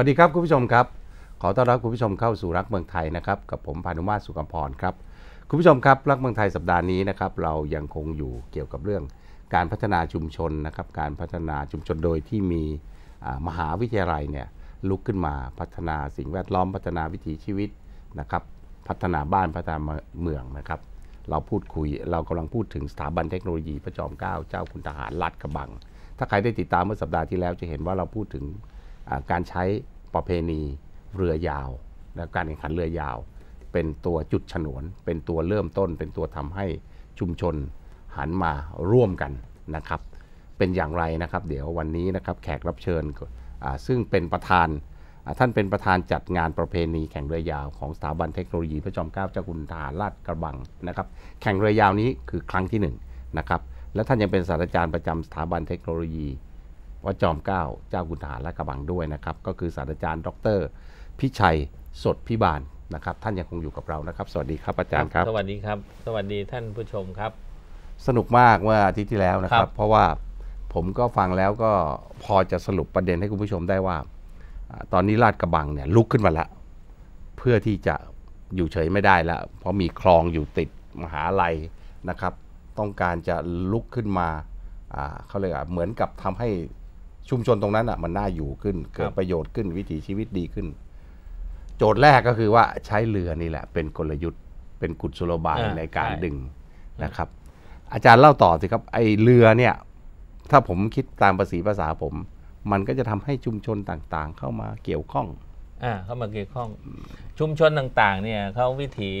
วัสดีครับคุณผู้ชมครับ ขอต้อนรับคุณผู้ชมเข้าสู่รักเมืองไทยนะครับกับผมพานุมาสุกัมพรครับคุณผู้ชมครับรักเมืองไทยสัปดาห์นี้นะครับเรายังคงอยู่เกี่ยวกับเรื่อง การพัฒนาชุมชนนะครับการพัฒนาชุมชนโดยที่มีมหาวิทยาลัยเนี่ยลุกขึ้นมาพัฒนาสิ่งแวดล้อม พัฒนาวิถีชีวิตนะครับพัฒนาบ้านพัฒนาเมืองนะครับเราพูดคุยเรากำลังพูดถึงสถาบันเทคโนโลยีพระจอมเกล้าเจ้าคุณทหารลาดกระบัง ถ้าใครได้ติดตามเมื่อสัปดาห์ที่แล้วจะเห็นว่าเราพูดถึงการใช้ประเพณีเรือยาวและการแข่งขันเรือยาว เป็นตัวจุดฉนวน เป็นตัวเริ่มต้น เป็นตัวทำให้ชุมชนหันมาร่วมกันนะครับเป็นอย่างไรนะครับ เดี๋ยววันนี้นะครับแขกรับเชิญซึ่งเป็นประธาน ท่านเป็นประธานจัดงานประเพณี แข่งเรือยาวของสถาบันเทคโนโลยีพระจอมเกล้าเจ้าคุณทหารราชกระบังนะครับแข่งเรือยาวนี้คือครั้งที่1นนะครับและท่านยังเป็นศาสตราจารย์ประจำสถาบันเทคโนโลยีวัดจอมเกล้าเจ้ากุณทหารและกระบังด้วยนะครับ ก็คือศาสตราจารย์ ดร พิชัยสดพิบาลนะครับ ท่านยังคงอยู่กับเรานะครับ สวัสดีครับอาจารย์ครับ สวัสดีครับ สวัสดีท่านผู้ชมครับ สนุกมากเมื่ออาทิตย์ที่แล้วนะครับ เพราะว่าผมก็ฟังแล้วก็พอจะสรุปประเด็นให้คุณผู้ชมได้ว่าตอนนี้ลาดกระบังเนี่ยลุกขึ้นมาละเพื่อที่จะอยู่เฉยไม่ได้แล้ว เพราะมีคลองอยู่ติดมหาลัยนะครับ ต้องการจะลุกขึ้นมาเขาเรียกเหมือนกับทำให้ชุมชนตรงนั้นอ่ะมันน่าอยู่ขึ้นเกิดประโยชน์ขึ้นวิถีชีวิตดีขึ้น โจทย์แรกก็คือว่าใช้เรือนี่แหละ เป็นกลยุทธ์ เป็นกุศโลบายในการดึงนะครับ อาจารย์เล่าต่อสิครับไอเรือเนี่ยถ้าผมคิดตามภาษีภาษาผม มันก็จะทำให้ชุมชนต่างๆ เข้ามาเกี่ยวข้องอ่าเข้ามาเกี่ยวข้องชุมชนต่างๆเนี่ยเขาวิถี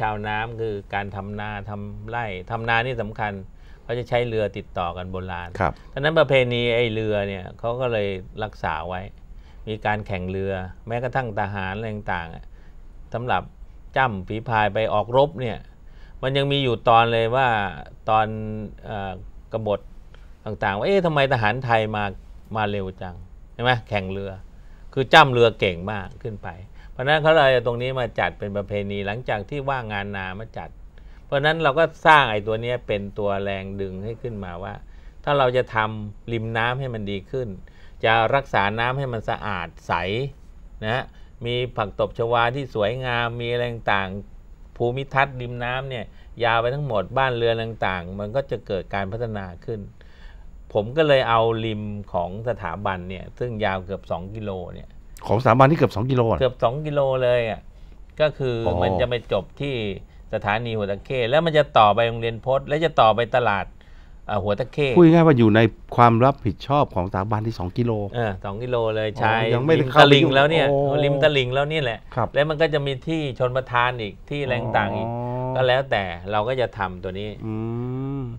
ชาวน้ำคือการทำนาทำไร่ ทำนานี่สำคัญเขาจะใช้เรือติดต่อกันโบราณครับดังนั้นประเพณีไอ้เรือเนี่ยเขาก็เลยรักษาไว้ มีการแข่งเรือแม้กระทั่งทหารอะไรต่างๆสำหรับจ้ำผีพายไปออกรบเนี่ยมันยังมีอยู่ตอนเลยว่าตอนอกบฏต่างๆว่าเอ๊ะทำไมทหารไทยมามาเร็วจังใช่ไหมแข่งเรือ คือจ้ำเรือเก่งมากขึ้นไป เพราะนั้นเขาเลยตรงนี้มาจัดเป็นประเพณีหลังจากที่ว่างงานนามาจัดเพราะนั้นเราก็สร้างไอ้ตัวนี้เป็นตัวแรงดึงให้ขึ้นมาว่า ถ้าเราจะทำริมน้ำให้มันดีขึ้น จะรักษาน้ำให้มันสะอาดใสนะมีผักตบชวาที่สวยงาม มีอะไรต่างภูมิทัศน์ริมน้ำเนี่ยยาวไปทั้งหมดบ้านเรือนต่างๆ มันก็จะเกิดการพัฒนาขึ้น ผมก็เลยเอาริมของสถาบันเนี่ยซึ่งยาวเกือบ 2 กิโลเนี่ยของสถาบันที่เกือบ2กิโลเกือบ2กิโลเลยอ่ะก็คือมันจะไปจบที่สถานีหัวตะเข้แล้วมันจะต่อไปโรงเรียนพศและจะต่อไปตลาดหัวตะเข้พูดง่ายว่าอยู่ในความรับผิดชอบของสถาบันที่2กิโลสองกิโลเลยใช้ยังไม่ริมตลิงแล้วเนี่ยริมตลิงแล้วนี่แหละแล้วมันก็จะมีที่ชนประทานอีกที่แรงต่างอีกก็แล้วแต่เราก็จะทำตัวนี้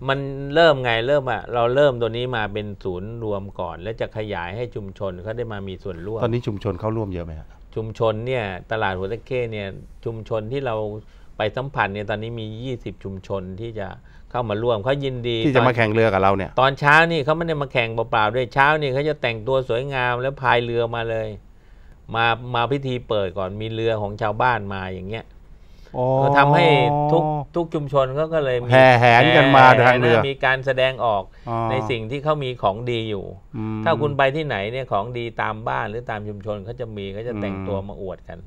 มันเริ่มไงเริ่มอ่ะเราเริ่มตัวนี้มาเป็นศูนย์รวมก่อน แล้วจะขยายให้ชุมชนเขาได้มามีส่วนร่วมตอนนี้ชุมชนเข้าร่วมเยอะไหมครับชุมชนเนี่ยตลาดหัวตะเข้เนี่ย ชุมชนที่เราไปสัมผัสเนี่ยตอนนี้มี 20 ชุมชนที่จะเข้ามาร่วมเขายินดี ที่จะมาแข่งเรือกับเราเนี่ย ตอนเช้านี่เขาไม่ได้มาแข่งเปล่าๆด้วยเช้านี่เขาจะแต่งตัวสวยงามแล้วพายเรือมาเลย มามาพิธีเปิดก่อนมีเรือของชาวบ้านมาอย่างเงี้ยทำให้ทุกทุกชุมชนก็ก็เลยแห่แหนกันมาทางเรือมีการแสดงออกในสิ่งที่เขามีของดีอยู่ ถ้าคุณไปที่ไหนเนี่ยของดีตามบ้านหรือตามชุมชนเขาจะมีเขาจะแต่งตัวมาอวดกัน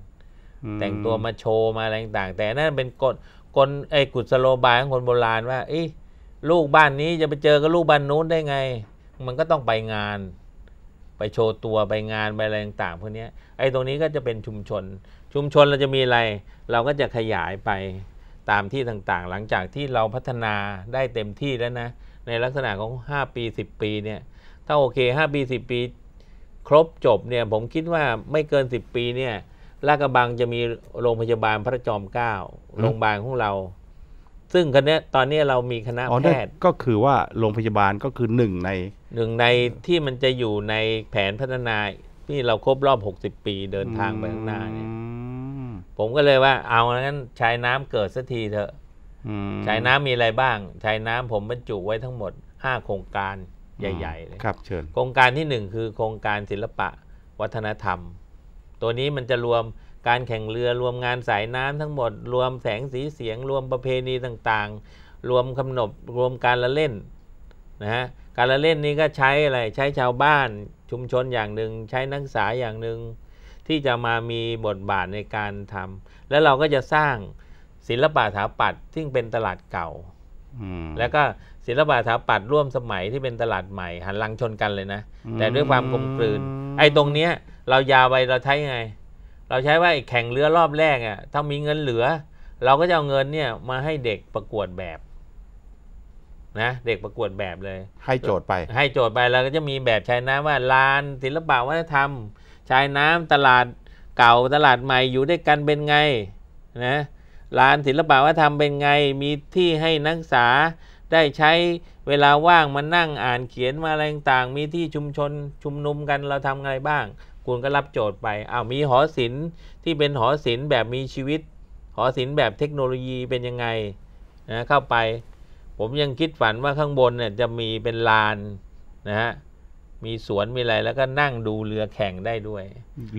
แต่งตัวมาโชว์ มาอะไรต่างแต่นั่นเป็นกฎกลไอ้กุศโลบายของคนโบราณว่าอีลูกบ้านนี้จะไปเจอกับลูกบ้านนู้นได้ไง มันก็ต้องไปงาน ไปโชว์ตัว ไปงานไปอะไร ต่างพวกนี้ไอ้ตรงนี้ก็จะเป็นชุมชน ชุมชนเราจะมีอะไร เราก็จะขยายไปตามที่ต่างๆ หลังจากที่เราพัฒนาได้เต็มที่แล้วนะ ในลักษณะของ 5 ปี 10 ปีเนี่ยถ้าโอเค 5 ปี 10 ปี ครบจบเนี่ยผมคิดว่าไม่เกิน 10 ปีเนี่ยลาดกระบังจะมีโรงพยาบาลพระจอมเกล้าโรงพยาบาลของเรา ซึ่งคณะตอนนี้เรามีคณะแพทย์ก็คือว่าโรงพยาบาลก็คือหนึ่งในหนึ่งในที่มันจะอยู่ในแผนพัฒนาที่เราครบรอบ 60 ปีเดินทางไปข้างหน้าเนี่ยผมก็เลยว่าเอางั้นชายน้ำเกิดสักทีเถอะชายน้ำมีอะไรบ้าง ชายน้ำผมบรรจุไว้ทั้งหมด 5 โครงการใหญ่ๆเลยครับเชิญโครงการที่1คือโครงการศิลปะ วัฒนธรรมตัวนี้มันจะรวมการแข่งเรือรวมงานสายน้ำทั้งหมด รวมแสงสีเสียง รวมประเพณีต่างๆ รวมคำนบรวมการละเล่นนะฮะการละเล่นนี้ก็ใช้อะไรใช้ชาวบ้าน ชุมชนอย่างหนึ่งใช้นักศึกษาอย่างหนึ่งที่จะมามีบทบาทในการทำ แล้วเราก็จะสร้างศิลปะถาปัดทีซึ่งเป็นตลาดเก่าแล้วก็ศิลปะถาปัดร่วมสมัยที่เป็นตลาดใหม่ หันลังชนกันเลยนะแต่ด้วยความกลมกลืน ไอ้ตรงเนี้ยเรายาไปเราใช้ไง เราใช้ว่าแข่งเรือรอบแรกอ่ะ ถ้ามีเงินเหลือ เราก็จะเอาเงินเนี่ยมาให้เด็กประกวดแบบนะ เด็กประกวดแบบเลย ให้โจทย์ไป ให้โจทย์ไปเราก็จะมีแบบชายน้ำว่าลานศิลปะวัฒนธรรมชายน้ำตลาดเก่าตลาดใหม่อยู่ด้วยกันเป็นไงนะลานศิลปะวัฒนธรรมเป็นไงมีที่ให้นักศึกษา ได้ใช้เวลาว่างมานั่งอ่านเขียนมาอะไรต่างมีที่ชุมชนชุมนุมกันเราทำอะไรบ้างคุณก็รับโจทย์ไปอ้าวมีหอศิลป์ที่เป็นหอศิลป์แบบมีชีวิต หอศิลป์แบบเทคโนโลยีเป็นยังไงนะเข้าไป ผมยังคิดฝันว่าข้างบนเนี่ยจะมีเป็นลาน นะฮะ มีสวนมีอะไรแล้วก็นั่งดูเรือแข่งได้ด้วย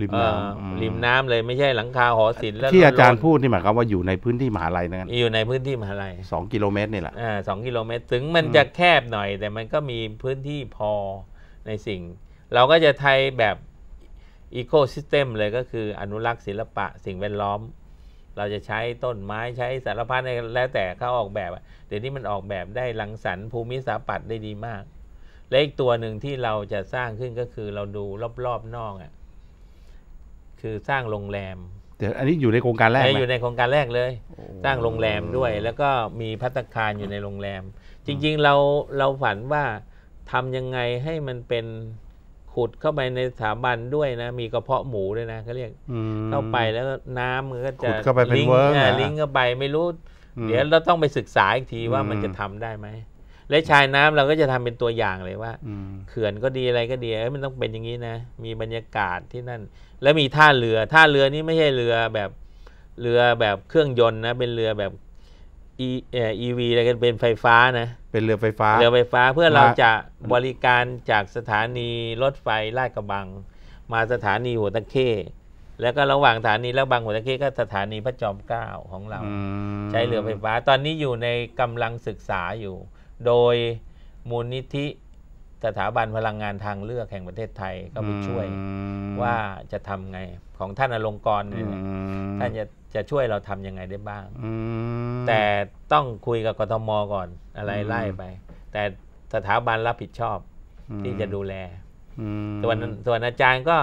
ริมน้ำริมน้ำเลยไม่ใช่หลังคาหอศิลป์แล้วที่อาจารย์พูดนี่หมายความว่าอยู่ในพื้นที่มหาลัยนั่นัอยู่ในพื้นที่มหาลัยสองกิโลเมตรนี่แหละอ่าสองกิโลเมตรถึงมันจะแคบหน่อย แต่มันก็มีพื้นที่พอในสิ่ง เราก็จะไทยแบบอีโคซิสเต็มเลยก็คืออนุรักษ์ศิลปะสิ่งแวดล้อม เราจะใช้ต้นไม้ใช้สารพัดแล้วแต่เขาออกแบบเดี๋ยวนี้มันออกแบบได้ลังสรรค์ภูมิสถาปัตย์ได้ดีมาก และอีกตัวหนึ่งที่เราจะสร้างขึ้นก็คือเราดูรอบๆนอกอ่ะคือสร้างโรงแรมเดี๋ยวอันนี้อยู่ในโครงการแรกไหมอยู่ในโครงการแรกเลย สร้างโรงแรมด้วย แล้วก็มีพัตคารอยู่ในโรงแรม จริงๆเราเราฝันว่าทำยังไงให้มันเป็นขุดเข้าไปในสถาบันด้วยนะ มีกระเพาะหมูด้วยนะเขาเรียกเข้าไปแล้วน้ำมันก็จะลิงก์ลิงก์เข้าไปไม่รู้เดี๋ยวเราต้องไปศึกษาอีกทีว่ามันจะทำได้ไหมและชายน้ำเราก็จะทำเป็นตัวอย่างเลยว่าเขื่อนก็ดีอะไรก็ดีมันต้องเป็นอย่างนี้นะ มีบรรยากาศที่นั่น แล้วมีท่าเรือท่าเรือนี่ไม่ใช่เรือแบบ เรือแบบเครื่องยนต์นะเป็นเรือแบบอีเออ EV อะไรกันเป็นไฟฟ้านะ เป็นเรือไฟฟ้า เรือไฟฟ้าเพื่อเราจะบริการจากสถานี รถไฟลาดกระบังมาสถานีหัวตะเข้ แล้วก็ระหว่างสถานีลาดกระบังหัวตะเข้ก็สถานีพระจอมเกล้าของเราใช้เรือไฟฟ้าตอนนี้อยู่ในกำลังศึกษาอยู่ โดยมูลนิธิสถาบันพลังงานทางเลือกแห่งประเทศไทยก็ไปช่วยว่าจะทำไงของท่านอลงกรเนี่ยท่านจะจะช่วยเราทำยังไงได้บ้างแต่ต้องคุยกับกทมก่อนอะไรไล่ไป แต่สถาบันรับผิดชอบที่จะดูแลส่วนส่วน อาจารย์ก็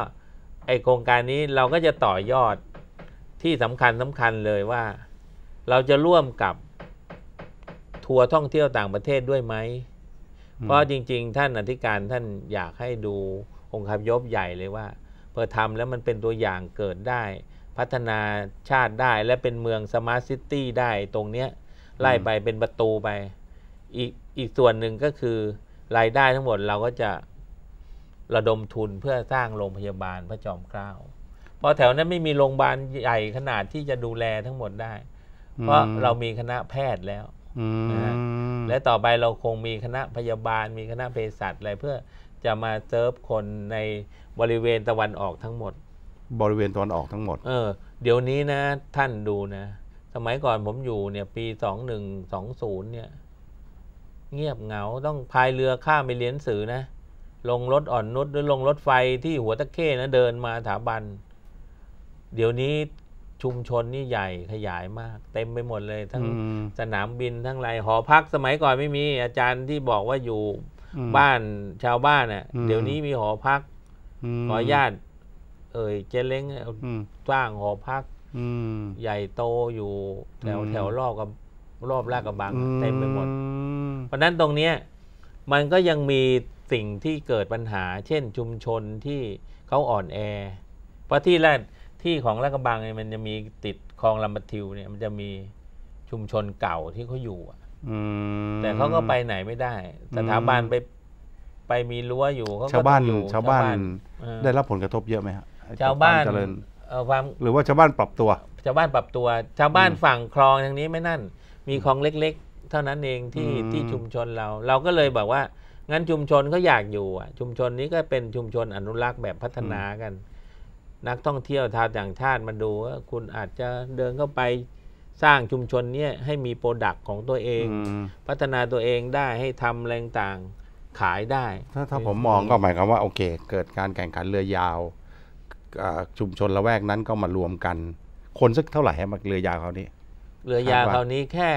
ไอโครงการนี้เราก็จะต่อยอดที่สำคัญสำคัญเลยว่า เราจะร่วมกับ ทัวร์ท่องเที่ยวต่างประเทศด้วยไหมเพราะจริงๆ ท่านอธิการท่านอยากให้ดูองค์คบยบใหญ่เลยว่า เพื่อทำแล้วมันเป็นตัวอย่างเกิดได้ พัฒนาชาติได้และเป็นเมืองสมาร์ทซิตี้ได้ตรงเนี้ยไล่ไปเป็นประตูไปอีกอีกส่วนหนึ่งก็คือรายได้ทั้งหมดเราก็จะระดมทุนเพื่อสร้างโรงพยาบาลพระจอมเกล้าเพราะแถวนั้นไม่มีโรงพยาบาลใหญ่ขนาดที่จะดูแลทั้งหมดได้เพราะเรามีคณะแพทย์แล้วและต่อไปเราคงมีคณะพยาบาลมีคณะเภสัชอะไรเพื่อจะมาเซิร์ฟคนในบริเวณตะวันออกทั้งหมด บริเวณตะวันออกทั้งหมด เออเดี๋ยวนี้นะ ท่านดูนะ สมัยก่อนผมอยู่เนี่ย ปีสองหนึ่งสองศูนย์เนี่ย เงียบเหงาต้องพายเรือข้ามไปเรียนสือนะ ลงรถอ่อนนุชหรือลงรถไฟที่หัวตะเข้นะเดินมาสถาบัน เดี๋ยวนี้ชุมชนนี่ใหญ่ขยายมาก เต็มไปหมดเลย ทั้งสนามบินทั้งไรหอพักสมัยก่อนไม่มีอาจารย์ที่บอกว่าอยู่บ้านชาวบ้านเนี่ยเดี๋ยวนี้มีหอพักขอญาตเอ่ยเจเล้งสร้างหอพักใหญ่โตอยู่แถวแถวรอบกับรอบแรกกับบางเต็มไปหมดเพราะนั้นตรงเนี้ยมันก็ยังมีสิ่งที่เกิดปัญหา เช่นชุมชนที่เขาอ่อนแอเพราะที่แรกที่ของราดกบังเนี่ยมันจะมีติดคลองลำบัติวเนี่ยมันจะมีชุมชนเก่าที่เขาอยู่อ่ะแต่เขาก็ไปไหนไม่ได้สถาบันไปไปมีรั้วอยู่เขาชาวบ้านอยู่ชาวบ้านได้รับผลกระทบเยอะไหมฮะชาวบ้านเจริญความหรือว่าชาวบ้านปรับตัว ชาวบ้านปรับตัวชาวบ้านฝั่งคลองทางนี้ไม่นั่น มีคลองเล็ก ๆ เท่านั้นเองที่ที่ชุมชนเรา เราก็เลยบอกว่า งั้นชุมชนเขาอยากอยู่อ่ะชุมชนนี้ก็เป็นชุมชนอนุรักษ์แบบพัฒนากันนักท่องเที่ยวชาวต่างชาติมาดูว่าคุณอาจจะเดินเข้าไปสร้างชุมชนเนี้ยให้มีโปรดักต์ของตัวเอง พัฒนาตัวเองได้ให้ทำแรงต่างขายได้ ถ้าถ้าผมมองก็หมายความว่าโอเค เกิดการแข่งขันเรือยาว ชุมชนละแวกนั้นก็มารวมกัน คนสักเท่าไหร่ฮะเรือยาวเขานี้ เรือยาวเขานี้แค่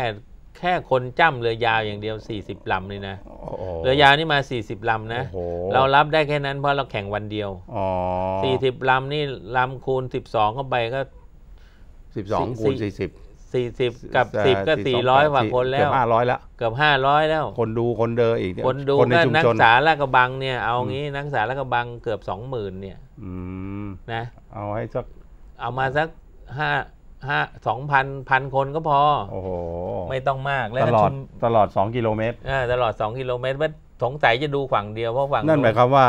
แค่คนจ้ำเรือยาวอย่างเดียว40ลำเลยนะเรือยาวนี่มา40ลำนะเรารับได้แค่นั้นเพราะเราแข่งวันเดียว40ลำนี่ลำคูณ12เข้าไปก็12คูณ40 40กับ10ก็400กว่าคนแล้วเกือบ500แล้วเกือบ500แล้ว คนดูคนเดินอีกคนดูคนในชุมชนนักศาลากระบังเนี่ย เอางี้นักศาลากระบังเกือบ 20,000เนี่ยนะเอาให้สักเอามาสักห้าห้าสองพันพันคนก็พอโอ้โหไม่ต้องมากตลอดตลอดสองกิโลเมตรอ่าตลอดสองกิโลเมตรไม่สงสัยจะดูฝั่งเดียวเพราะฝั่งนั่นหมายความว่า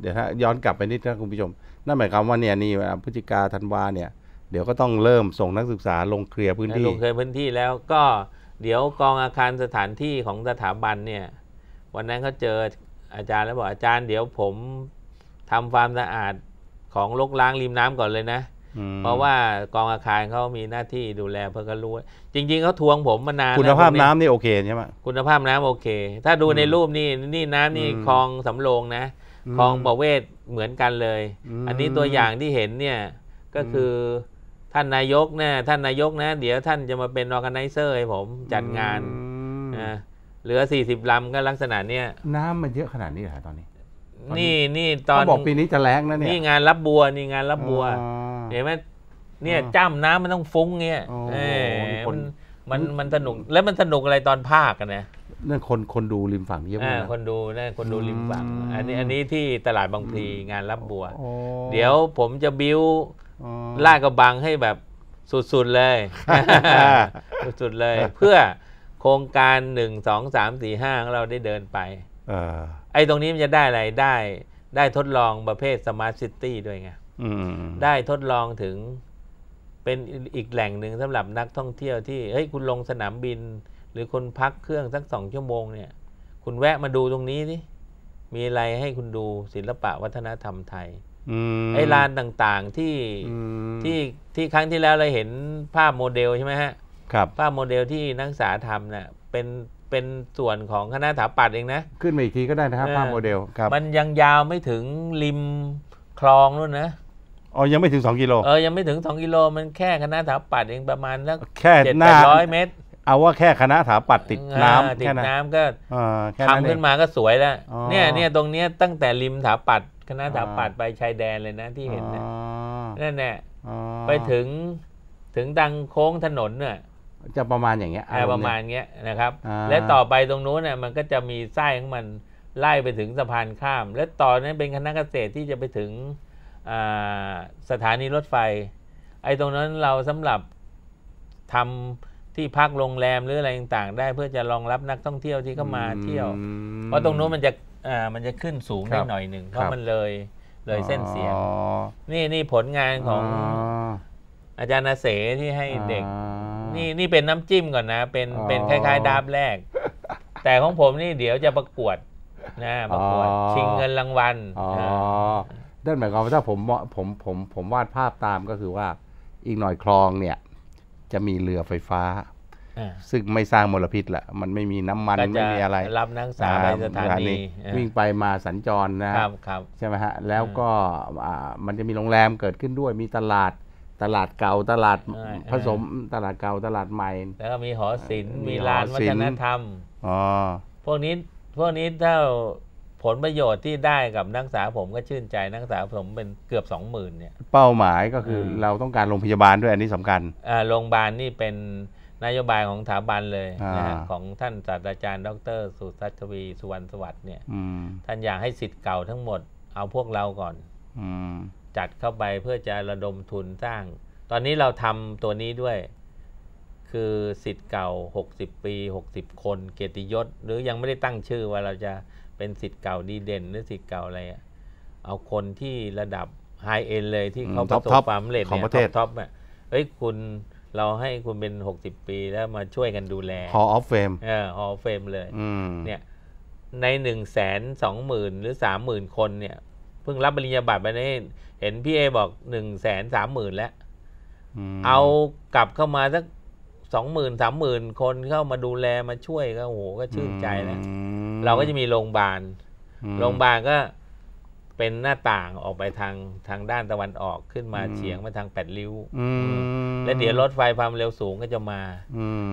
เดี๋ยวถ้าย้อนกลับไปนิดนะคุณผู้ชมนั่นหมายความว่าเนี่ยนี่พฤศจิกาธันวาเนี่ยเดี๋ยวก็ต้องเริ่มส่งนักศึกษาลงเคลียร์พื้นที่ลงเคลียร์พื้นที่แล้วก็ เดี๋ยวกองอาคารสถานที่ของสถาบันเนี่ยวันนั้นเขาเจออาจารย์แล้วบอกอาจารย์ เดี๋ยวผมทำความสะอาดของลกล้างริมน้ำก่อนเลยนะเพราะว่ากองอาคารเขามีหน้าที่ดูแลเพื่อก็รู้ จริง ๆเขาทวงผมมานานคุณภาพน้ำนี่โอเคใช่ไหมคุณภาพน้ำโอเค ถ้าดูในรูปนี่นี่น้ำนี่คลองสำโรงนะคลองประเวศเหมือนกันเลย อันนี้ตัวอย่างที่เห็นเนี่ย ก็คือท่านนายกนะท่านนายกนะ เดี๋ยวท่านจะมาเป็นออร์แกไนเซอร์ให้ผม จัดงานนะเหลือสี่สิบลำก็ลักษณะเนี้ยน้ำมันเยอะขนาดนี้เหรอตอนนี้ นี่นี่ตอนบอกปีนี้จะแรงนะเนี่ยนี่งานรับบัวนี่งานรับบัวเห็นไหมเนี่ย จ้ำน้ำมันต้องฟุ้งเงี้ยมันมันมันสนุกแล้วมันสนุกอะไรตอนภาคกันนะนั่นคนคนดูริมฝั่งเยอะมากคนดูนั่นคนดูริมฝั่งอันนี้อันนี้ที่ตลาดบางพลีงานรับบัว เดี๋ยวผมจะบิวลากกระบังให้แบบสุด ๆเลยสุดๆเลย เพื่อโครงการหนึ่งสองสามสี่ห้าของเราได้เดินไปไอ้ตรงนี้มันจะได้อะไรได้ได้ทดลองประเภทสมาร์ทซิตี้ด้วยไงได้ทดลองถึง เป็นอีกแหล่งหนึ่งสำหรับนักท่องเที่ยวที่เฮ้ยคุณลงสนามบิน หรือคนพักเครื่องสักสองชั่วโมงเนี่ย คุณแวะมาดูตรงนี้สิมีอะไรให้คุณดูศิลปะวัฒนธรรมไทยไอ้ลานต่างๆที่ที่ที่ครั้งที่แล้วเราเห็นภาพโมเดลใช่ไหมฮะครับภาพโมเดลที่นักศึกษาทำเนี่ยเป็นเป็นส่วนของคณะสถาปัตย์เองนะ ขึ้นมาอีกทีก็ได้นะครับภาพโมเดลครับมันยังยาวไม่ถึงริมคลองนู่นนะอ๋อยังไม่ถึง2กิโล เออ ยังไม่ถึง2กิโลมันแค่คณะถาปัดเองประมาณแล้ว แค่เจ็ดหแปน้าดร้อยเมตร เอาว่าแค่คณะถาปัด ติดน้ำติดน้ำก็ทำขึ้นมาก็สวยแล้ว เนี่ยเนี่ยตรงเนี้ยตั้งแต่ริมถาปัดคณะถาปัดไปชายแดนเลยนะที่เห็นนะนั่นแหละไปถึงถึงดังโค้งถนนเนี่ยจะประมาณอย่างเงี้ยประมาณเเงี้ยนะครับ และต่อไปตรงนู้นเนี่ยมันก็จะมีไส้ของมันไล่ไปถึงสะพานข้าม และต่อนนั้นเป็นคณะเกษตรที่จะไปถึงสถานีรถไฟ ไอ้ตรงนั้นเราสำหรับทำที่พักโรงแรมหรืออะไรต่างๆ ได้เพื่อจะรองรับนักท่องเที่ยวที่เข้ามาเที่ยว เพราะตรงนู้นมันจะมันจะขึ้นสูงได้หน่อยหนึ่งเพราะมันเลยเลยเส้นเสียง นี่นี่ผลงานของอาจารย์เส ที่ให้เด็ก นี่นี่เป็นน้ำจิ้มก่อนนะ เป็นเป็นคล้ายๆดาบแรก แต่ของผมนี่เดี๋ยวจะประกวดนะประกวด ชิงเงินรางวัลนั่นหมายความว่าถ้าผมผมผมผมวาดภาพตามก็คือว่าอีกหน่อยคลองเนี่ย จะมีเรือไฟฟ้า ซึ่งไม่สร้างมลพิษละมันไม่มีน้ำมัน ไม่มีอะไรรับนักศึกษาไสถานีวิ่งไปมาสัญจรนะครับใช่ไหมฮะแล้วก็มันจะมีโรงแรมเกิดขึ้นด้วยมีตลาดตลาดเก่าตลาด ผสมตลาดเก่าตลาดใหม่ แล้วก็มีหอศิลป์มีลานวัฒนธรรมอ๋อพวกนี้พวกนี้ถ้าผลประโยชน์ที่ได้กับนักศึกษาผมก็ชื่นใจนักศึกษาผมเป็นเกือบสองหมื่นเนี่ยเป้าหมายก็คือเราต้องการโรงพยาบาลด้วยอันนี้สำคัญโรงพยาบาลนี่เป็นนโยบายของสถาบันเลยนะของท่านศาสตราจารย์ ดร สุทัศวีสุวรรณสวัสดิ์เนี่ยท่านอยากให้สิทธิ์เก่าทั้งหมดเอาพวกเราก่อนอจัดเข้าไปเพื่อจะระดมทุนสร้าง ตอนนี้เราทำตัวนี้ด้วย คือสิทธิ์เก่า60ปี60คนเกียรติยศหรือยังไม่ได้ตั้งชื่อว่าเราจะเป็นสิทธิ์เก่าดีเด่นหรือสิทธิ์เก่าอะไร เอาคนที่ระดับไฮเอ็นเลยที่เขาประสบความสำเร็จเนี่ยะเทปท็อปอ่ะเฮ้ยคุณเราให้คุณเป็น 60 ปีแล้วมาช่วยกันดูแล h อลออ f ฟ a มเออ h a ลออฟเฟ m มเลยเนี่ย ในหนึ่งแสนสองหมื่นหรือสามหมื่นคนเนี่ยเพิ่งรับปริญญาบัตรไปนี่เห็นพี่เอบอกหนึ่งแสนสามหมื่นแล้ว เอากลับเข้ามาสักสองหมื่นสามหมื่นคนเข้ามาดูแลมาช่วยก็โอ้โหก็ชื่นใจแล้วเราก็จะมีโรงพยาบาลโรงพยาบาลก็เป็นหน้าต่างออกไปทางทางด้านตะวันออกขึ้นมาเฉียงมาทางแปดริ้วแล้วเดี๋ยวรถไฟความเร็วสูงก็จะมา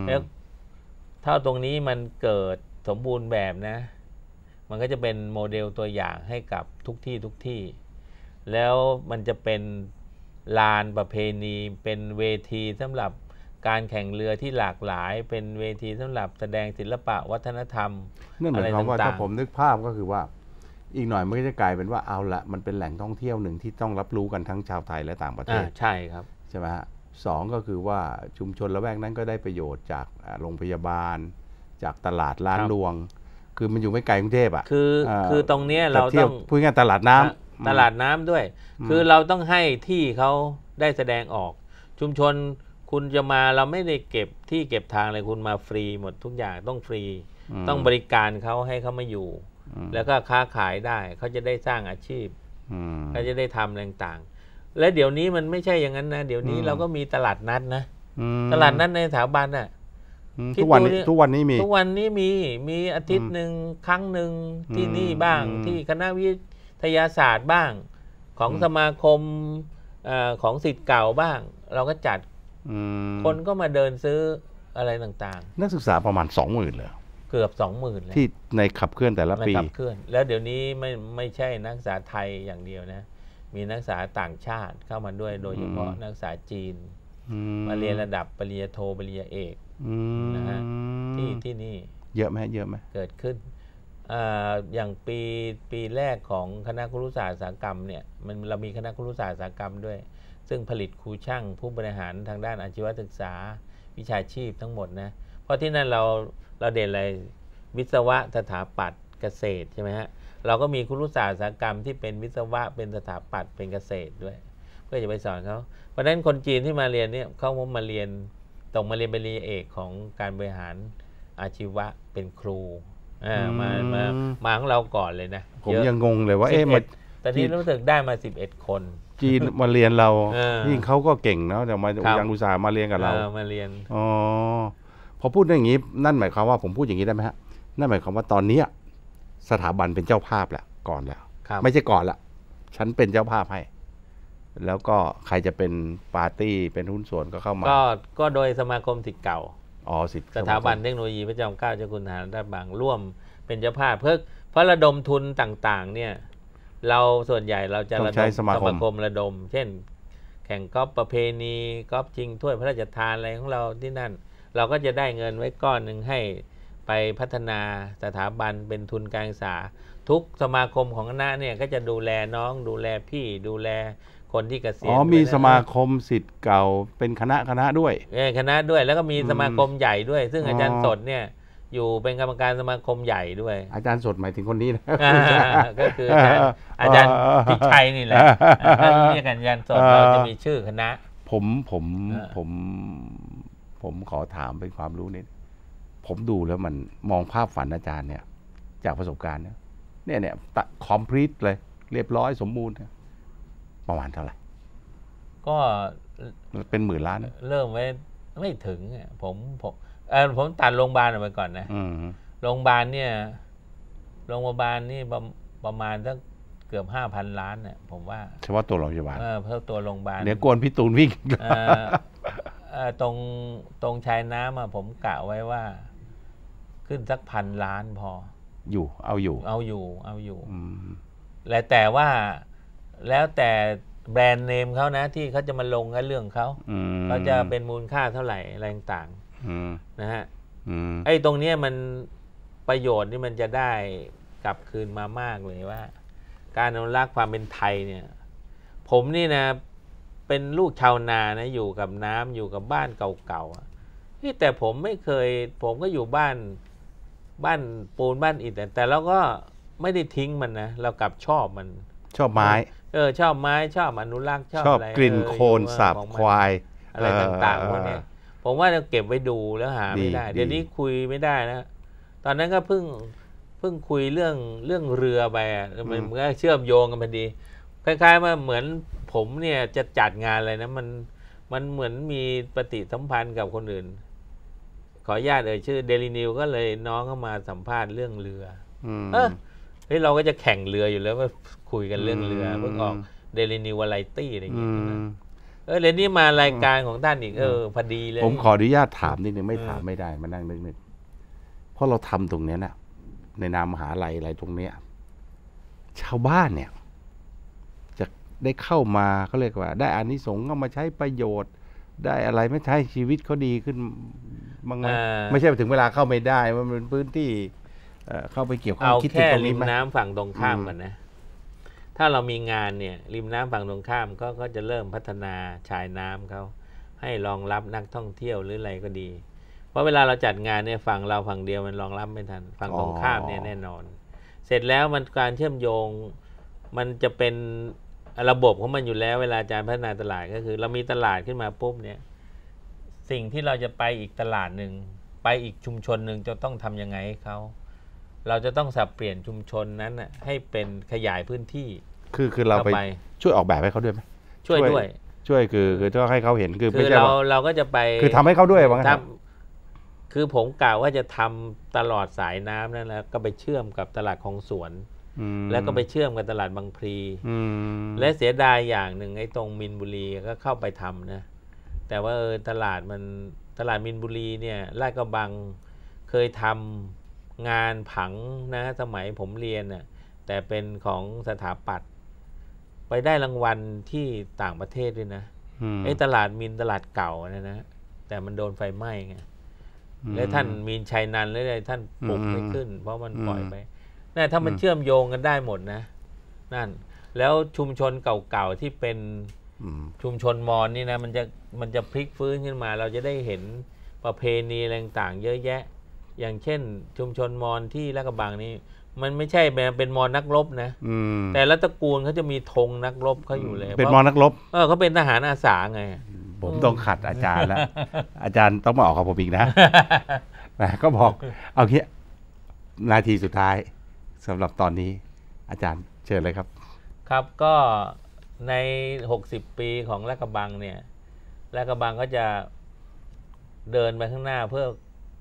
แล้วถ้าตรงนี้มันเกิดสมบูรณ์แบบนะ มันก็จะเป็นโมเดลตัวอย่างให้กับทุกที่ทุกที่ แล้วมันจะเป็นลานประเพณีเป็นเวทีสำหรับการแข่งเรือที่หลากหลาย เป็นเวทีสำหรับแสดงศิลปะวัฒนธรรมรต่นื่างจากว่าถ้าผมนึกภาพก็คือว่าอีกหน่อยมันก็จะกลายเป็นว่าเอาละมันเป็นแหล่งท่องเที่ยวหนึ่งที่ต้องรับรู้กันทั้งชาวไทยและต่างประเทศ ใช่ครับใช่ไหมฮะสองก็คือว่าชุมชนละแวกนั้นก็ได้ประโยชน์จากโรงพยาบาล จากตลาดร้านรวง คือมันอยู่ไม่ไกลกรุงเทพอ่ะคือ คือตรงเนี้ยเราต้องพูดง่ายตลาดน้ำตลาดน้ำด้วย คือเราต้องให้ที่เขาได้แสดงออกชุมชนคุณจะมาเราไม่ได้เก็บที่เก็บทางเลยคุณมาฟรีหมด ทุกอย่างต้องฟรีต้องบริการเขาให้เขามาอยู่แล้วก็ค้าขายได้เขาจะได้สร้างอาชีพเขาจะได้ทำต่างๆ และเดี๋ยวนี้มันไม่ใช่อย่างนั้นนะ เดี๋ยวนี้เราก็มีตลาดนัดนะตลาดนัดในสถาบันน่ะทุกวันนี้ทุกวันนี้มี ทุกวันนี้มีมีอาทิตย์หนึ่งครั้งหนึ่งที่นี่บ้างที่คณะวิทยาศาสตร์บ้างของสมาคมของสิทธิ์เก่าบ้าง เราก็จัดคนก็มาเดินซื้ออะไรต่างๆ นักศึกษาประมาณสองหมื่นเลยเกือบสองหมื่นเลยที่ในขับเคลื่อนแต่ละปีขับเคลื่อน แล้วเดี๋ยวนี้ไม่ไม่ใช่นักศึกษาไทยอย่างเดียวนะ มีนักศึกษาต่างชาติเข้ามาด้วยโดยเฉพาะนักศึกษาจีนมาเรียนระดับปริญญาโทปริญญาเอกนะฮะที่ที่นี่ เยอะไหมเยอะไหมเกิดขึ้นอย่างปีปีแรกของคณะครุศาสตร์สากรรมเนี่ยมันเรามีคณะครุศาสตร์สากรรมด้วยซึ่งผลิตครูช่างผู้บริหารทางด้านอาชีวศึกษาวิชาชีพทั้งหมดนะเพราะที่นั่นเราเราเด่นอะไรวิศวะสถาปัตย์เกษตรใช่ไหมฮะเราก็มีครุศาสตร์กรรมที่เป็นวิศวะเป็นสถาปัตย์เป็นเกษตรด้วยเพื่อจะไปสอนเขาเพราะฉะนั้นคนจีนที่มาเรียนเนี่ยเขามาเรียนตรงมาเรียนปริญญาเอกของการบริหารอาชีวะเป็นครูมามามาของเราก่อนเลยนะผมยังงงเลยว่าเอ๊ะมาตอนนี้รู้สึกได้มา 11 คน จีนมาเรียนเรายิ่งเขาก็เก่งเนาะแต่มายังอุตส่าห์มาเรียนกับเรามาเรียน อ๋อ พอพูดอย่างนี้ นั่นหมายความว่าผมพูดอย่างนี้ได้ไหมฮะ นั่นหมายความว่าตอนนี้ สถาบันเป็นเจ้าภาพแล้วก่อนแล้ว ไม่ใช่ก่อนละฉันเป็นเจ้าภาพให้ แล้วก็ใครจะเป็นปาร์ตี้เป็นหุ้นส่วนก็เข้ามา ก็ก็โดยสมาคมสิทธิ์เก่าอ๋อสิทธิ์สถาบันเทคโนโลยีพระจอมเกล้าเจ้าคุณทหารราชบังร่วมเป็นเจ้าภาพ เพื่อเพราะระดมทุนต่าง ๆ เนี่ยเราส่วนใหญ่เราจะระดมสมาคมคมระดม เช่นแข่งกอล์ฟประเพณีกอล์ฟชิงถ้วยพระราชทานอะไรของเราที่นั่น เราก็จะได้เงินไว้ก้อนหนึ่งให้ไปพัฒนาสถาบันเป็นทุนการศึกษาทุกสมาคมของคณะเนี่ยก็จะดูแลน้องดูแลพี่ดูแลคนที่เกษียณอ๋อมีสมาคมสิทธิ์เก่าเป็นคณะคณะด้วยเออคณะด้วยแล้วก็มีสมาคมใหญ่ด้วย ซึ่งอาจารย์สดเนี่ยอยู่เป็นกรรมการสมาคมใหญ่ด้วย อาจารย์สดหมายถึงคนนี้นะก็คืออาจารย์อาจารย์พิชัยนี่แหละนี่กกันอาจารย์สดเราจะมีชื่อคณะผมผมผมผมขอถามเป็นความรู้นิดผมดูแล้วมันมองภาพฝันอาจารย์เนี่ย จากประสบการณ์เนี่ยเนี่ยเนี่ย คอมพลีทเลย เรียบร้อยสมบูรณ์ประมาณเท่าไหร่ก็เป็นหมื่นล้าน เริ่มไว้ไม่ถึง ผมผมเออผมตัดโรงพยาบาลออกไปก่อนนะโรงพยาบาลเนี่ยโรงพยาบาลนี่ประมาณสักเกือบห้าพันล้านเนี่ย ผมว่าเฉพาะตัวโรงพยาบาลเพิ่มตัวโรงพยาบาลเดี๋ยวกวนพี่ตูนวิ่งตรงตรงชายน้ำอ่ะผมกะไว้ว่า ขึ้นสักพันล้านพอ อยู่ เอาอยู่ เอาอยู่ เอาอยู่และแต่ว่า แล้วแต่แบรนด์เนมเขานะที่เขาจะมาลงกับเรื่องเขาเขาจะเป็นมูลค่าเท่าไหร่ อะไรต่างนะฮะไอ้ตรงเนี้ยมันประโยชน์นี่มันจะได้กลับคืนมามากเลยว่า การอนุรักษ์ความเป็นไทยเนี่ย ผมนี่นะเป็นลูกชาวนานะ อยู่กับน้ำอยู่กับบ้านเก่าๆที่แต่ผมไม่เคย ผมก็อยู่บ้านบ้านปูนบ้านอิฐแต่เราก็ไม่ได้ทิ้งมันนะ เรากลับชอบมันชอบไม้ เออชอบไม้ ชอบอนุรักษ์ชอบอะไรกลิ่นโคลนสาบควาย อะไรต่างๆพวกนี้ผมว่าเราเก็บไว้ดูแล้วหาไม่ได้ เดี๋ยวนี้คุยไม่ได้นะ ตอนนั้นก็เพิ่งเพิ่งคุยเรื่องเรื่องเรือไปอ่ะมันก็เชื่อมโยงกันพอดี คล้ายๆว่าเหมือนผมเนี่ยจะจัดงานอะไรนะมัน มันเหมือนมีปฏิสัมพันธ์กับคนอื่น ขอญาตเอ่ยชื่อเดลินิวก็เลยน้องเข้ามาสัมภาษณ์เรื่องเรือเออเฮ้ยเราก็จะแข่งเรืออยู่แล้วว่าคุยกันเรื่องเรือ เพิ่งออกเดลินิววะไรตี้อะไรอย่างเงี้ยเออเรนนี่มารายการของท่านอีก เออพอดีเลยผมขออนุญาตถามนิดนึงไม่ถามไม่ได้ มานั่งนึกนึกเพราะเราทำตรงเนี้ยน่ะในนามมหาลัยอะไรตรงเนี้ยชาวบ้านเนี่ย จะได้เข้ามาเขาเรียกว่า ได้อานิสงส์เ้ามาใช้ประโยชน์ ได้อะไรไม่ใช่ชีวิตเขาดีขึ้นบ้างไมไม่ใช่ถึงเวลาเข้าไม่ได้มันเป็นพื้นที่เข้าไปเกี่ยวข้องคิดถึงตรงนี้ไหมน้ำฝั่งตรงข้ามมันนะถ้าเรามีงานเนี่ย ริมน้ำฝั่งตรงข้ามก็ก็จะเริ่มพัฒนาชายน้ำเขาให้รองรับนักท่องเที่ยวหรืออะไรก็ดี เพราะเวลาเราจัดงานเนี่ย ฝั่งเราฝั่งเดียวมันรองรับไม่ทันฝั่งตรงข้ามเนี่ยแน่นอน เสร็จแล้วมันการเชื่อมโยงมันจะเป็นระบบของมันอยู่แล้วเวลาอาจารย์พัฒนาตลาดก็คือ เรามีตลาดขึ้นมาปุ๊บเนี่ยสิ่งที่เราจะไปอีกตลาดหนึ่งไปอีกชุมชนหนึ่งจะต้องทํำยังไงให้เขาเราจะต้องสับเปลี่ยนชุมชนนั้นให้เป็นขยายพื้นที่คือคือเราไปช่วยออกแบบให้เขาด้วยไหมช่วยด้วย ช่วยคือ คือต้องให้เขาเห็นคือคมเราเราก็จะไปคือทำให้เขาด้วยบ้างครับ คือผมกล่าวว่าจะทำตลอดสายน้ำนั่นแล้วก็ไปเชื่อมกับตลาดของสวนแล้วก็ไปเชื่อมกับตลาดบางพลีและเสียดายอย่างหนึ่งไอ้ตรงมินบุรีก็เข้าไปทำนะแต่ว่าออตลาดมันตลาดมินบุรี เนี่ยลาดกระบัง เคยทำงานผังนะ สมัยผมเรียนน่ะแต่เป็นของสถาปัตยไปได้รางวัลที่ต่างประเทศด้วยนะไอ้ตลาดมินตลาดเก่านะนะแต่มันโดนไฟไหม้ไงแล้วท่านมีนชัยนันแล้วท่านปลุกไม่ขึ้น เพราะมันปล่อยไปน่ถ้ามันเชื่อมโยงกันได้หมดนะ นั่น แล้วชุมชนเก่าๆที่เป็นชุมชนมอญนี่นะ มันจะมันจะพลิกฟื้นขึ้นมา เราจะได้เห็นประเพณีต่างๆเยอะแยะ อย่างเช่น ชุมชนมอญที่ลากระบังนี่มันไม่ใช่แบบเป็นมอนักรบนะ แต่ละตระกูลเขาจะมีธงนักรบเขาอยู่เลยเป็นมอนักรบเออเขาเป็นทหารอาสาไง ผมต้องขัดอาจารย์แล้วอาจารย์ต้องมาออกกับผมอีกนะนะก็บอกเอาเนี้ยนาทีสุดท้ายสำหรับตอนนี้ อาจารย์เชิญเลยครับ ครับก็ในหกสิบปีของราดกบังเนี่ยราดกบังก็จะเดินไปข้างหน้าเพื่อ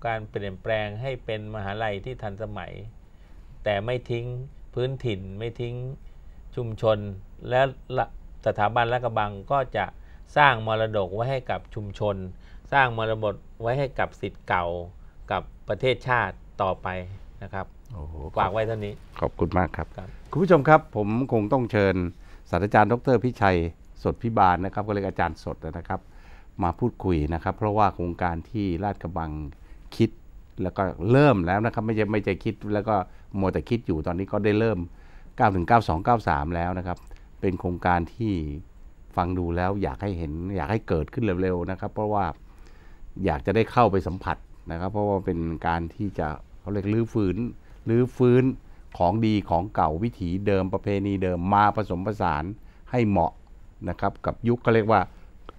การเปลี่ยนแปลงให้เป็นมหาลัยที่ทันสมัยแต่ไม่ทิ้งพื้นถิ่นไม่ทิ้งชุมชนและสถาบันรักบังก็จะสร้างมรดกไว้ให้กับชุมชน สร้างมรดกไว้ให้กับสิทธิ์เก่ากับประเทศชาติต่อไปนะครับฝากไว้เท่านี้ ขอบคุณมากครับคุณผู้ชมครับผมคงต้องเชิญศาสตราจารย์ ดร พิชัยสดพิบาลนะครับก็เรียกอาจารย์สดนะครับ มาพูดคุยนะครับ เพราะว่าโครงการที่ราชกระบังคิดแล้วก็เริ่มแล้วนะครับ ไม่ใช่ไม่ใช่คิดแล้วก็มัวแต่คิดอยู่ตอนนี้ก็ได้เริ่ม9ถึง92 93 แล้วนะครับ เป็นโครงการที่ฟังดูแล้วอยากให้เห็นอยากให้เกิดขึ้นเร็วๆนะครับ เพราะว่าอยากจะได้เข้าไปสัมผัสนะครับ เพราะว่าเป็นการที่จะเขาเรียกลื้อฟื้นลื้อฟื้นของดีของเก่าวิถีเดิมประเพณีเดิมมาผสมผสานให้เหมาะนะครับ กับยุคเขาเรียกว่า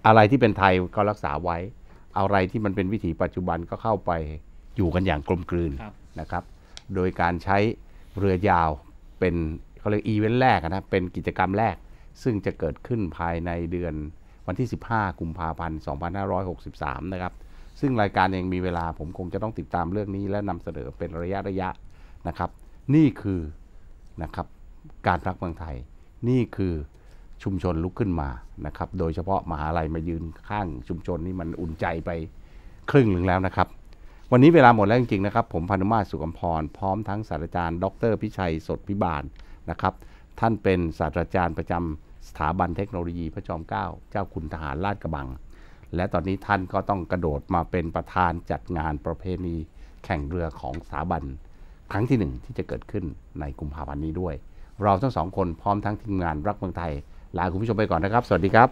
อะไรที่เป็นไทยก็รักษาไว้ อะไรที่มันเป็นวิถีปัจจุบันก็เข้าไปอยู่กันอย่างกลมกลืนนะครับโดยการใช้เรือยาวเป็นเขาเรียกอีเวนต์แรกนะเป็นกิจกรรมแรก ซึ่งจะเกิดขึ้นภายในเดือนวันที่ 15 กุมภาพันธ์ 2563 นะครับ ซึ่งรายการยังมีเวลาผมคงจะต้องติดตามเรื่องนี้และนำเสนอเป็นระยะระยะนะครับ นี่คือนะครับการรักเมืองไทย นี่คือชุมชนลุกขึ้นมานะครับโดยเฉพาะมหาลัยมายืนข้างชุมชนนี่มันอุ่นใจไปครึ่งหนึ่งแล้วนะครับวันนี้เวลาหมดแล้วจริงๆนะครับผมพานุมารสุกัมพรพร้อมทั้งศาสตราจารย์ดร พิชัยสดพิบาลนะครับ ท่านเป็นศาสตราจารย์ประจำสถาบันเทคโนโลยีพระจอมเกล้าเจ้าคุณทหารราชกระบัง และตอนนี้ท่านก็ต้องกระโดดมาเป็นประธานจัดงานประเพณีแข่งเรือของสถาบัน ครั้งที่หนึ่งที่จะเกิดขึ้นในกุมภาพันธ์นี้ด้วยเราทั้งสองคนพร้อมทั้งทีมงานรักเมืองไทยลาคุณผู้ชมไปก่อนนะครับ สวัสดีครับ